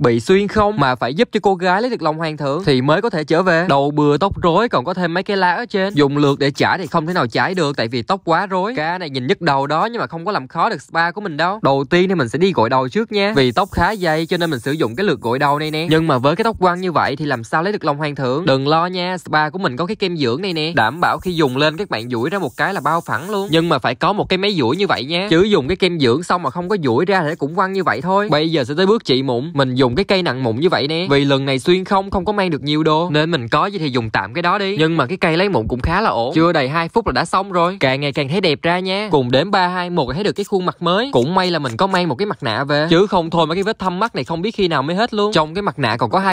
bị xuyên không mà phải giúp cho cô gái lấy được lòng hoàng thượng thì mới có thể trở về đầu bừa tóc rối còn có thêm mấy cái lá ở trên dùng lược để chải thì không thể nào chải được tại vì tóc quá rối ca này nhìn nhức đầu đó nhưng mà không có làm khó được spa của mình đâu đầu tiên thì mình sẽ đi gội đầu trước nha vì tóc khá dày cho nên mình sử dụng cái lược gội đầu này nè nhưng mà với cái tóc quăng như vậy thì làm sao lấy được lòng hoàng thượng đừng lo nha spa của mình có cái kem dưỡng này nè đảm bảo khi dùng lên các bạn duỗi ra một cái là bao phẳng luôn nhưng mà phải có một cái máy duỗi như vậy nha chứ dùng cái kem dưỡng xong mà không có duỗi ra thì cũng quăng như vậy thôi bây giờ sẽ tới bước trị mụn mình dùng dùng cái cây nặng mụn như vậy nè vì lần này xuyên không không có mang được nhiều đồ nên mình có gì thì dùng tạm cái đó đi nhưng mà cái cây lấy mụn cũng khá là ổn chưa đầy 2 phút là đã xong rồi càng ngày càng thấy đẹp ra nha cùng đếm ba hai một thấy được cái khuôn mặt mới cũng may là mình có mang một cái mặt nạ về chứ không thôi mà cái vết thâm mắt này không biết khi nào mới hết luôn trong cái mặt nạ còn có hai